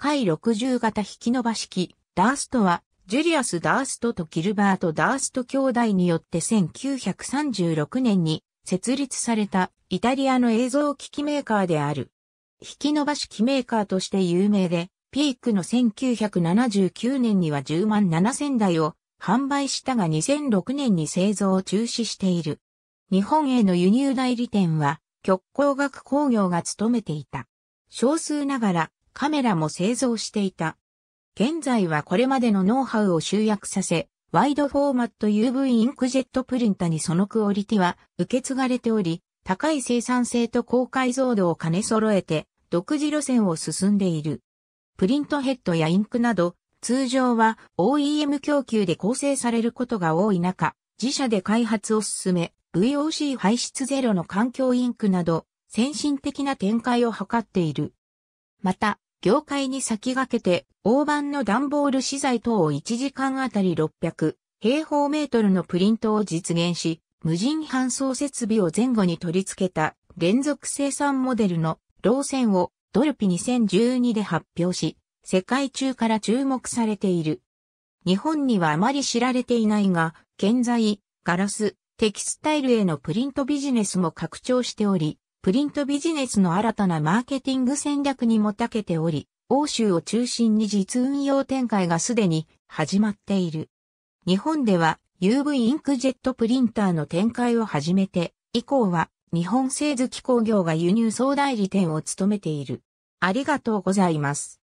回60型引き伸ば式、ダーストは、ジュリアス・ダーストとギルバート・ダースト兄弟によって1936年に設立されたイタリアの映像機器メーカーである。引き伸ば式メーカーとして有名で、ピークの1979年には10万7000台を販売したが2006年に製造を中止している。日本への輸入代理店は、極光学工業が務めていた。少数ながら、カメラも製造していた。現在はこれまでのノウハウを集約させ、ワイドフォーマット UV インクジェットプリンタにそのクオリティは受け継がれており、高い生産性と高解像度を兼ね揃えて、独自路線を進んでいる。プリントヘッドやインクなど、通常は OEM 供給で構成されることが多い中、自社で開発を進め、VOC 排出ゼロの環境インクなど、先進的な展開を図っている。また、業界に先駆けて、大判の段ボール資材等を1時間あたり600平方メートルのプリントを実現し、無人搬送設備を前後に取り付けた連続生産モデルの老線をドルピ2012で発表し、世界中から注目されている。日本にはあまり知られていないが、建材、ガラス、テキスタイルへのプリントビジネスも拡張しており、プリントビジネスの新たなマーケティング戦略にも長けており、欧州を中心に実運用展開がすでに始まっている。日本では UV インクジェットプリンターの展開を始めて、以降は日本製図機工業が輸入総代理店を務めている。ありがとうございます。